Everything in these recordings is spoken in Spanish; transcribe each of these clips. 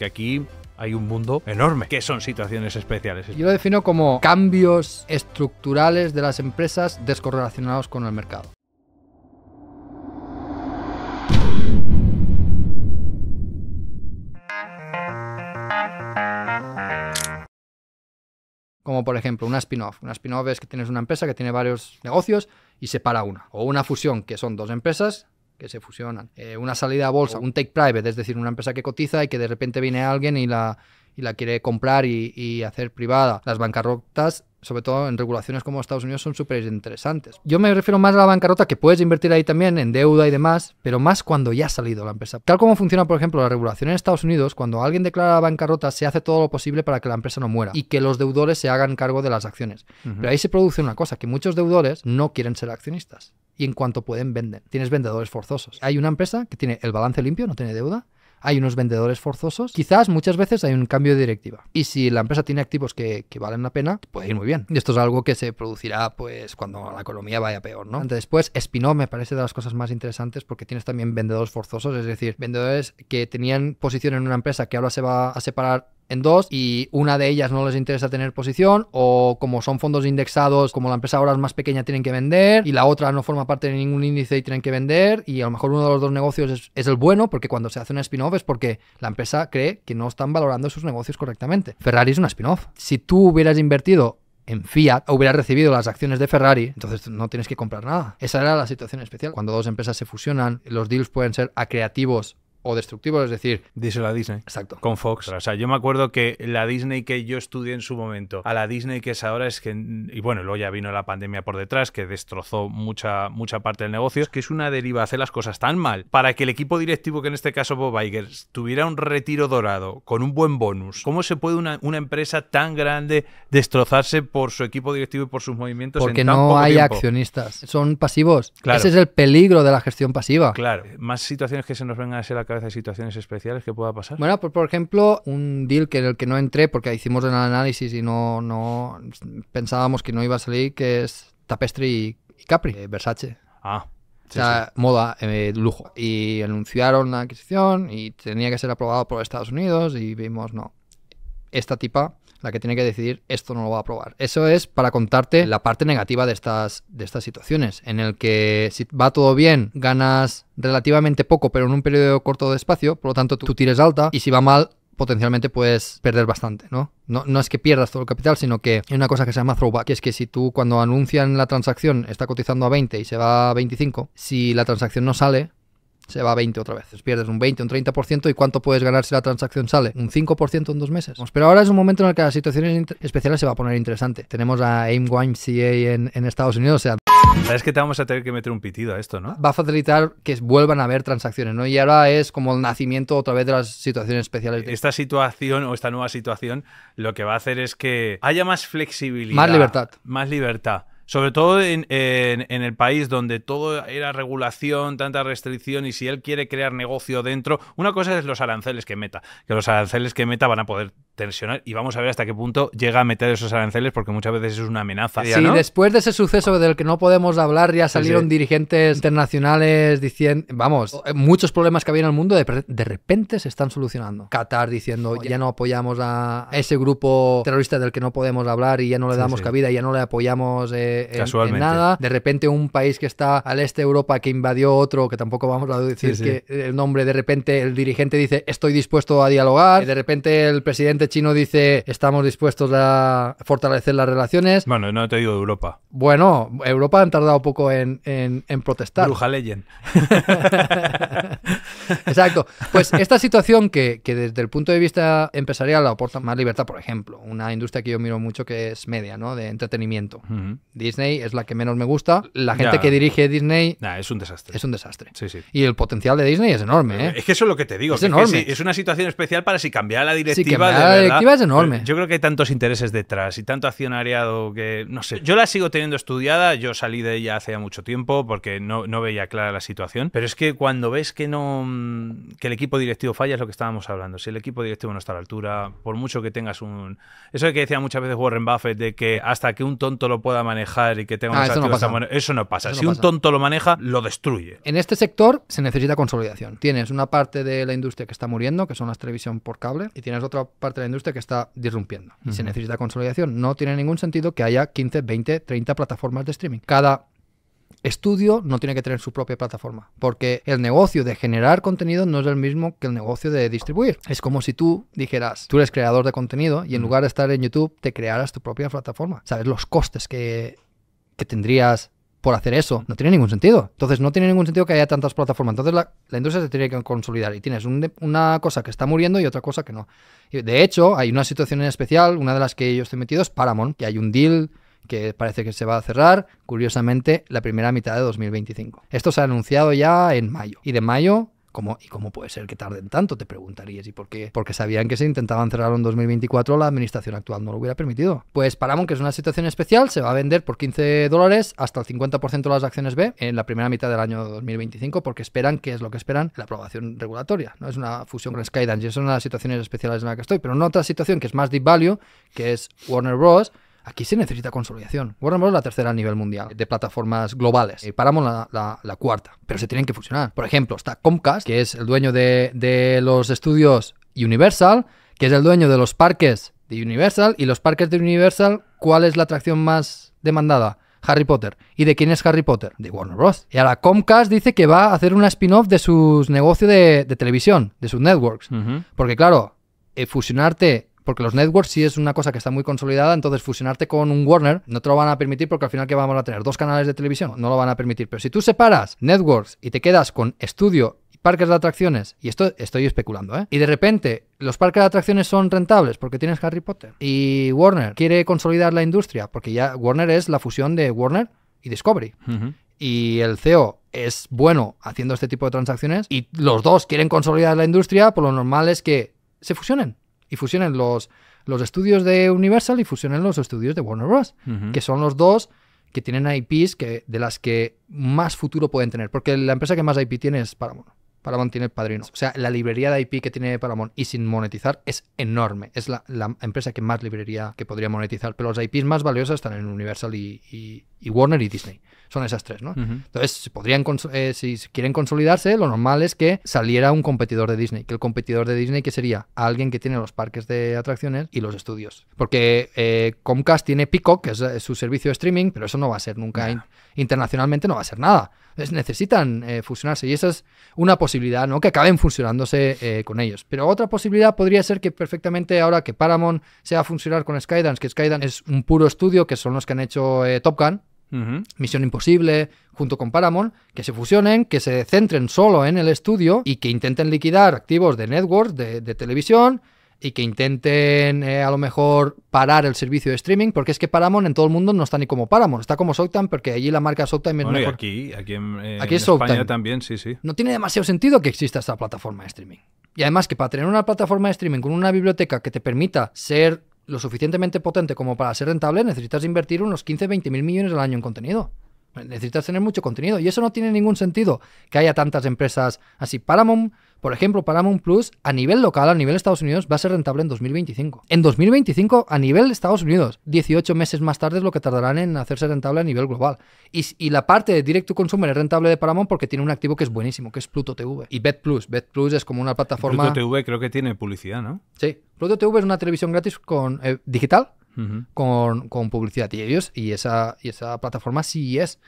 que aquí hay un mundo enorme, que son situaciones especiales. Yo lo defino como cambios estructurales de las empresas descorrelacionados con el mercado. Como por ejemplo una spin-off. Una spin-off es que tienes una empresa que tiene varios negocios y separa una. O una fusión, que son dos empresas que se fusionan, eh, una salida a bolsa, oh. un take private, es decir, una empresa que cotiza y que de repente viene alguien y la, y la quiere comprar y, hacer privada. Las bancarrotas sobre todo en regulaciones como Estados Unidos, son súper interesantes. Yo me refiero más a la bancarrota, que puedes invertir ahí también en deuda y demás, pero más cuando ya ha salido la empresa. Tal como funciona, por ejemplo, la regulación en Estados Unidos, cuando alguien declara la bancarrota, se hace todo lo posible para que la empresa no muera y que los deudores se hagan cargo de las acciones. Pero ahí se produce una cosa, que muchos deudores no quieren ser accionistas y en cuanto pueden vender. Tienes vendedores forzosos. Hay una empresa que tiene el balance limpio, no tiene deuda, hay unos vendedores forzosos. Quizás muchas veces hay un cambio de directiva. Y si la empresa tiene activos que, valen la pena, puede ir muy bien. Y esto es algo que se producirá pues cuando la economía vaya peor, ¿no? después, Spinoff me parece de las cosas más interesantes porque tienes también vendedores forzosos, es decir, vendedores que tenían posición en una empresa que ahora se va a separar en dos y una de ellas no les interesa tener posición o como son fondos indexados, como la empresa ahora es más pequeña, tienen que vender y la otra no forma parte de ningún índice y tienen que vender y a lo mejor uno de los dos negocios es, el bueno porque cuando se hace una spin-off es porque la empresa cree que no están valorando sus negocios correctamente. Ferrari es una spin-off. Si tú hubieras invertido en fiat hubieras recibido las acciones de Ferrari, entonces no tienes que comprar nada. Esa era la situación especial. Cuando dos empresas se fusionan, los deals pueden ser a creativos, o destructivo, es decir... dice la Disney. Exacto. Con Fox. O sea, yo me acuerdo que la Disney que yo estudié en su momento, a la Disney que es ahora es que... Y bueno, luego ya vino la pandemia por detrás, que destrozó mucha, mucha parte del negocio, es que es una deriva hacer las cosas tan mal. Para que el equipo directivo, que en este caso Bob Iger, tuviera un retiro dorado con un buen bonus, ¿cómo se puede una, empresa tan grande destrozarse por su equipo directivo y por sus movimientos? Porque no hay accionistas, son pasivos. Ese es el peligro de la gestión pasiva. Claro, más situaciones que se nos vengan a ser la cabeza de situaciones especiales que pueda pasar? Bueno, pues por ejemplo, un deal que en el que no entré porque hicimos el análisis y no, no pensábamos que no iba a salir, que es Tapestry y, Capri, eh, Versace. Ah. o sea, moda, eh, lujo. Y anunciaron la adquisición y tenía que ser aprobado por Estados Unidos y vimos, no, esta tipa la que tiene que decidir esto no lo va a probar. Eso es para contarte la parte negativa de estas, de estas situaciones, en el que si va todo bien, ganas relativamente poco, pero en un periodo corto de espacio, por lo tanto tú, tires alta, y si va mal, potencialmente puedes perder bastante, ¿no? ¿no? No es que pierdas todo el capital, sino que hay una cosa que se llama throwback, que es que si tú cuando anuncian la transacción está cotizando a 20 y se va a 25, si la transacción no sale, se va a 20 otra vez. pierdes un 20, un 30% y cuánto puedes ganar si la transacción sale? Un 5% en dos meses. Pero ahora es un momento en el que las situaciones especiales se va a poner interesante. Tenemos a aim Wine ca en Estados Unidos, sea, Sabes que te vamos a tener que meter un pitido a esto, ¿no? Va a facilitar que vuelvan a haber transacciones, ¿no? Y ahora es como el nacimiento otra vez de las situaciones especiales. Esta situación o esta nueva situación lo que va a hacer es que haya más flexibilidad. Más libertad. Más libertad. Sobre todo en, en, el país donde todo era regulación, tanta restricción, y si él quiere crear negocio dentro, una cosa es los aranceles que meta, que los aranceles que meta van a poder y vamos a ver hasta qué punto llega a meter esos aranceles porque muchas veces es una amenaza. Sí, después de ese suceso del que no podemos hablar ya salieron dirigentes internacionales diciendo, vamos, eh, muchos problemas que había en el mundo de, repente se están solucionando. Qatar diciendo, ya no apoyamos a ese grupo terrorista del que no podemos hablar y ya no le damos cabida cabida, ya no le apoyamos eh, en, nada. De repente un país que está al este de Europa que invadió otro, que tampoco vamos a decir que el nombre, de repente el dirigente dice, estoy dispuesto a dialogar, de repente el presidente chino dice estamos dispuestos a fortalecer las relaciones. Bueno, no te digo de Europa. Bueno, Europa han tardado poco en, protestar. Bruja Legend. Exacto. Pues esta situación que, que, desde el punto de vista empresarial aporta más libertad, por ejemplo, una industria que yo miro mucho que es media, ¿no? De entretenimiento. Disney es la que menos me gusta. La gente que dirige Disney... es un desastre. Es un desastre. Sí, sí. Y el potencial de Disney es enorme, ¿eh? Es que eso es lo que te digo. Es enorme. Es, una situación especial para si cambiara la directiva. la directiva es enorme. Yo creo que hay tantos intereses detrás y tanto accionariado que... No sé. Yo la sigo teniendo estudiada. Yo salí de ella hace ya mucho tiempo porque no, no veía clara la situación. Pero es que cuando ves que no Mm, que el equipo directivo falla es lo que estábamos hablando. Si el equipo directivo no está a la altura, por mucho que tengas un... Eso es que decía muchas veces Warren Buffett, de que hasta que un tonto lo pueda manejar y que tenga ah, un eso, no pasa. eso no pasa. si un tonto lo maneja, lo destruye. En este sector se necesita consolidación. Tienes una parte de la industria que está muriendo, que son las televisión por cable, y tienes otra parte de la industria que está disrumpiendo. Y se necesita consolidación. No tiene ningún sentido que haya 15, 20, 30 plataformas de streaming. Cada estudio no tiene que tener su propia plataforma, porque el negocio de generar contenido no es el mismo que el negocio de distribuir. Es como si tú dijeras, tú eres creador de contenido y en lugar de estar en YouTube, te crearas tu propia plataforma. ¿Sabes los costes que, tendrías por hacer eso. No tiene ningún sentido. Entonces, no tiene ningún sentido que haya tantas plataformas. Entonces, la, industria se tiene que consolidar y tienes una cosa que está muriendo y otra cosa que no. De hecho, hay una situación en especial, una de las que yo estoy metido es Paramount, que hay un deal que parece que se va a cerrar, curiosamente, la primera mitad de 2025. Esto se ha anunciado ya en mayo. Y de mayo como ¿Y cómo puede ser que tarden tanto? Te preguntarías. ¿Y por qué? Porque sabían que se intentaban cerrar en 2024, la administración actual no lo hubiera permitido. Pues Paramount, que es una situación especial, se va a vender por 15 dólares hasta el 50% de las acciones B en la primera mitad del año 2025, porque esperan, que es lo que esperan? La aprobación regulatoria. No es una fusión con Skydance, y es una de las situaciones especiales en la que estoy. Pero en otra situación que es más deep value, que es Warner Bros., Aquí se necesita consolidación. Warner Bros. la tercera a nivel mundial de plataformas globales. Y eh, paramos la, cuarta. Pero se tienen que fusionar. Por ejemplo, está Comcast, que es el dueño de, los estudios Universal, que es el dueño de los parques de Universal. Y los parques de Universal, ¿cuál es la atracción más demandada? Harry Potter. ¿Y de quién es Harry Potter? De Warner Bros. Y ahora Comcast dice que va a hacer una spin-off de sus negocios de, televisión, de sus networks. Porque claro, eh, fusionarte porque los networks sí es una cosa que está muy consolidada, entonces fusionarte con un Warner no te lo van a permitir porque al final ¿qué vamos a tener dos canales de televisión, no lo van a permitir. Pero si tú separas networks y te quedas con estudio y parques de atracciones, y esto estoy especulando, ¿eh? Y de repente los parques de atracciones son rentables porque tienes Harry Potter. Y Warner quiere consolidar la industria porque ya Warner es la fusión de Warner y Discovery. Y el CEO es bueno haciendo este tipo de transacciones y los dos quieren consolidar la industria, por lo normal es que se fusionen y fusionen los, los estudios de Universal y fusionen los estudios de Warner Bros., que son los dos que tienen IPs que, de las que más futuro pueden tener, porque la empresa que más IP tiene es Paramount. Paramount tiene padrino. O sea, la librería de IP que tiene Paramount y sin monetizar es enorme. Es la, empresa que más librería que podría monetizar. Pero los IPs más valiosas están en Universal y, Warner y Disney. Son esas tres, ¿no? Entonces, podrían eh, si quieren consolidarse, lo normal es que saliera un competidor de Disney. Que el competidor de Disney, que sería alguien que tiene los parques de atracciones y los estudios. Porque eh, Comcast tiene Pico, que es, eh, su servicio de streaming, pero eso no va a ser nunca... internacionalmente no va a ser nada necesitan eh, fusionarse y esa es una posibilidad, ¿no? Que acaben fusionándose eh, con ellos. Pero otra posibilidad podría ser que perfectamente ahora que Paramount sea a funcionar con Skydance, que Skydance es un puro estudio, que son los que han hecho eh, Top Gun, Misión Imposible, junto con Paramount, que se fusionen, que se centren solo en el estudio y que intenten liquidar activos de Network, de televisión, y que intenten eh, a lo mejor parar el servicio de streaming, porque es que Paramount en todo el mundo no está ni como Paramount, está como Showtime, porque allí la marca Showtime es aquí, aquí en, eh, España también, sí, sí. No tiene demasiado sentido que exista esta plataforma de streaming. Y además que para tener una plataforma de streaming con una biblioteca que te permita ser lo suficientemente potente como para ser rentable, necesitas invertir unos 15, 20 mil millones al año en contenido. Necesitas tener mucho contenido. Y eso no tiene ningún sentido que haya tantas empresas así. Paramount por ejemplo, Paramount Plus a nivel local, a nivel Estados Unidos, va a ser rentable en 2025. En 2025 a nivel Estados Unidos, 18 meses más tarde es lo que tardarán en hacerse rentable a nivel global. Y, la parte de Direct to Consumer es rentable de Paramount porque tiene un activo que es buenísimo, que es Pluto TV. Y Bet Plus. Bet Plus es como una plataforma... Pluto TV creo que tiene publicidad, ¿no? Sí. Pluto TV es una televisión gratis con eh, digital, con, publicidad. Y ellos, y esa, y esa plataforma sí es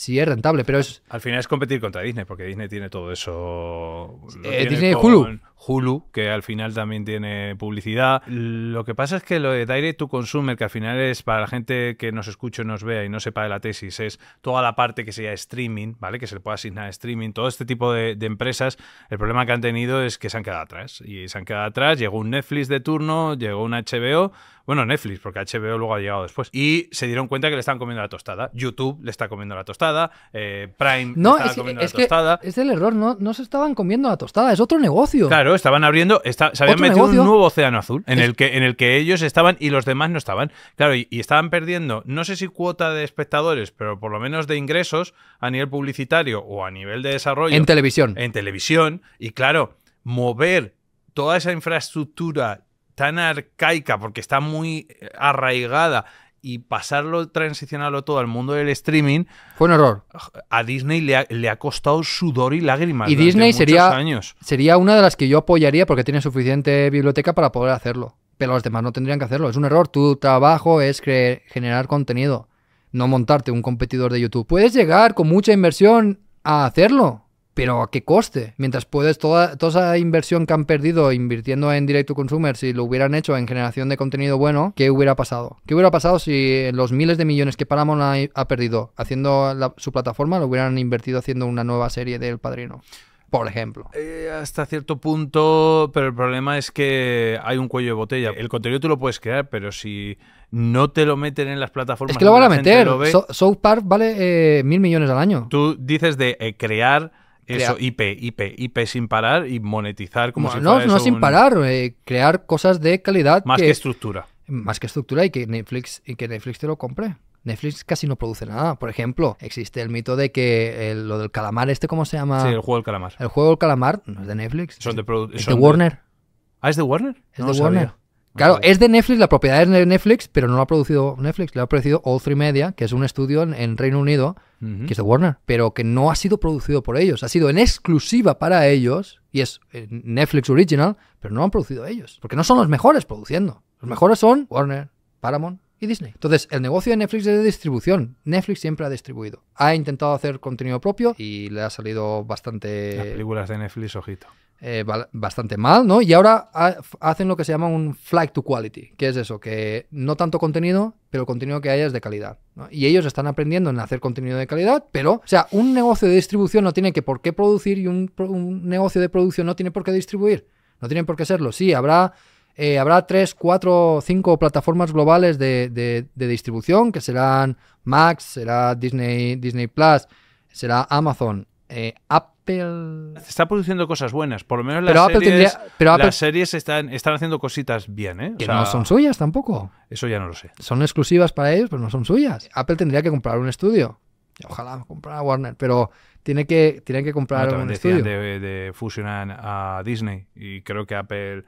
Sí, es rentable, pero es... Al final es competir contra Disney, porque Disney tiene todo eso... Eh, Disney Hulu. Hulu, que al final también tiene publicidad. Lo que pasa es que lo de Direct to Consumer, que al final es para la gente que nos escucha, nos vea y no sepa de la tesis, es toda la parte que sea streaming, ¿vale? Que se le puede asignar streaming, todo este tipo de, empresas. El problema que han tenido es que se han quedado atrás. Y se han quedado atrás, llegó un Netflix de turno, llegó un HBO, bueno, Netflix, porque HBO luego ha llegado después. Y se dieron cuenta que le estaban comiendo la tostada. YouTube le está comiendo la tostada. Eh, Prime no, está comiendo la tostada. Es el error, no, no se estaban comiendo la tostada, es otro negocio. Claro, estaban abriendo, se habían metido un nuevo océano azul en el, que, en el que ellos estaban y los demás no estaban. Claro, y, y, estaban perdiendo, no sé si cuota de espectadores, pero por lo menos de ingresos a nivel publicitario o a nivel de desarrollo. En televisión. En televisión. Y claro, mover toda esa infraestructura tan arcaica porque está muy arraigada y pasarlo, transicionarlo todo al mundo del streaming. Fue un error. A Disney le ha, le ha costado sudor y lágrimas. Y Disney sería, sería una de las que yo apoyaría porque tiene suficiente biblioteca para poder hacerlo. Pero los demás no tendrían que hacerlo. Es un error. Tu trabajo es generar contenido, no montarte un competidor de YouTube. Puedes llegar con mucha inversión a hacerlo pero a qué coste. Mientras puedes, toda, toda esa inversión que han perdido invirtiendo en Direct to Consumer, si lo hubieran hecho en generación de contenido bueno, ¿qué hubiera pasado? ¿Qué hubiera pasado si los miles de millones que Paramount ha, perdido haciendo su plataforma lo hubieran invertido haciendo una nueva serie del Padrino? por ejemplo. Eh, hasta cierto punto, pero el problema es que hay un cuello de botella. El contenido tú lo puedes crear, pero si no te lo meten en las plataformas... Es que lo van a meter. Ve, Park vale eh, mil millones al año. Tú dices de eh, crear eso, IP, IP, IP sin parar y monetizar como si fuera No, no sin parar, eh, crear cosas de calidad. Más que, estructura. Más que estructura y que Netflix, y que Netflix te lo compre. Netflix casi no produce nada. Por ejemplo, existe el mito de que eh, lo del calamar, este, ¿cómo se llama? Sí, el juego del calamar. El juego del calamar no es de Netflix. es de Warner. ¿Ah, es de Warner? Es de Warner. Claro, es de Netflix, la propiedad es de Netflix, pero no lo ha producido Netflix, Le ha producido all Three Media, que es un estudio en, Reino Unido, que es de Warner, pero que no ha sido producido por ellos, ha sido en exclusiva para ellos, y es eh, Netflix Original, pero no lo han producido ellos, porque no son los mejores produciendo, los mejores son Warner, Paramount, y Disney. Entonces, el negocio de Netflix es de distribución. Netflix siempre ha distribuido. Ha intentado hacer contenido propio y le ha salido bastante... Las películas de Netflix, ojito. Eh, bastante mal, ¿no? Y ahora hacen lo que se llama un flight to quality, que es eso, que no tanto contenido, pero el contenido que haya es de calidad. Y ellos están aprendiendo en hacer contenido de calidad, pero, o sea, un negocio de distribución no tiene que por qué producir y un, negocio de producción no tiene por qué distribuir. No tienen por qué serlo. Sí, habrá eh, habrá tres, cuatro, cinco plataformas globales de, distribución, que serán Max, será Disney, Disney Plus, será Amazon, eh, Apple. está produciendo cosas buenas, por lo menos las, series, están, están haciendo cositas bien. ¿eh? que no son suyas tampoco. Eso ya no lo sé. Son exclusivas para ellos, pero no son suyas. Apple tendría que comprar un estudio. Ojalá comprara Warner, pero tiene que, tienen que comprar un estudio. De, de fusionar a Disney y creo que Apple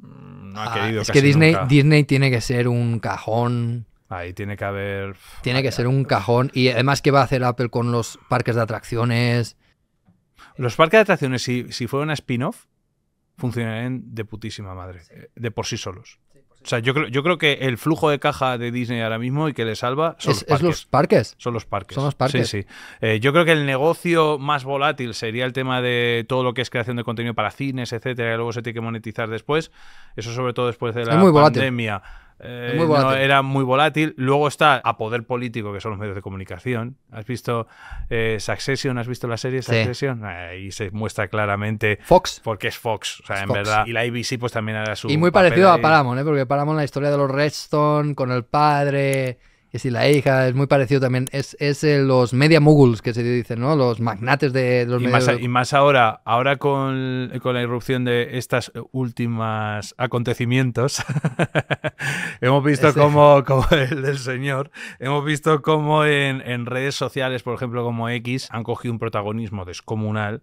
no ha ah, querido. que Disney, Disney tiene que ser un cajón. Ahí tiene que haber. Tiene que ser un cajón. Y además, ¿qué va a hacer Apple con los parques de atracciones? Los parques de atracciones, si, si fuera una spin-off, funcionarían de putísima madre, eh, de por sí solos. O sea, yo creo, yo creo que el flujo de caja de Disney ahora mismo y que le salva son los, parques. Son los parques. Sí, eh, yo creo que el negocio más volátil sería el tema de todo lo que es creación de contenido para cines, etcétera, y luego se tiene que monetizar después. Eso sobre todo después de la pandemia. Eh, era muy volátil. Luego está a poder político, que son los medios de comunicación. ¿Has visto eh, Succession? ¿Has visto la serie Succession? Eh, ahí se muestra claramente. Fox. Porque es Fox. Y la ABC, pues también era su. Y muy parecido a Paramount, ¿eh? Porque Paramount, la historia de los Redstone con el padre y si la hija es muy parecido también, es, eh, los media moguls que se dicen, ¿no? Los magnates de, los y medios... Más, y más ahora, ahora con, la irrupción de estas eh, últimas acontecimientos, hemos visto cómo. como, como el del señor, hemos visto como en, en redes sociales, por ejemplo, como X, han cogido un protagonismo descomunal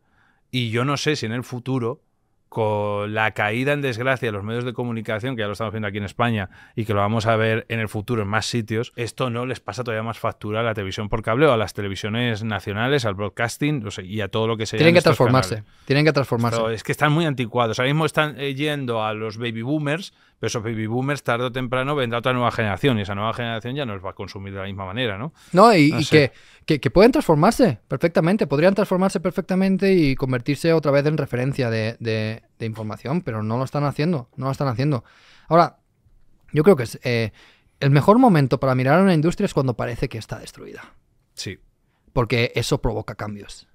y yo no sé si en el futuro con la caída en desgracia de los medios de comunicación, que ya lo estamos viendo aquí en España y que lo vamos a ver en el futuro en más sitios, esto no les pasa todavía más factura a la televisión por cable o a las televisiones nacionales, al broadcasting y a todo lo que se Tienen que transformarse, tienen que transformarse. es que están muy anticuados. Ahora mismo están eh, yendo a los baby boomers pero esos baby boomers, tarde o temprano, vendrá otra nueva generación y esa nueva generación ya no nos va a consumir de la misma manera, ¿no? No, y, que, pueden transformarse perfectamente, podrían transformarse perfectamente y convertirse otra vez en referencia de, información, pero no lo están haciendo, no lo están haciendo. Ahora, yo creo que es, eh, el mejor momento para mirar a una industria es cuando parece que está destruida. Sí. Porque eso provoca cambios.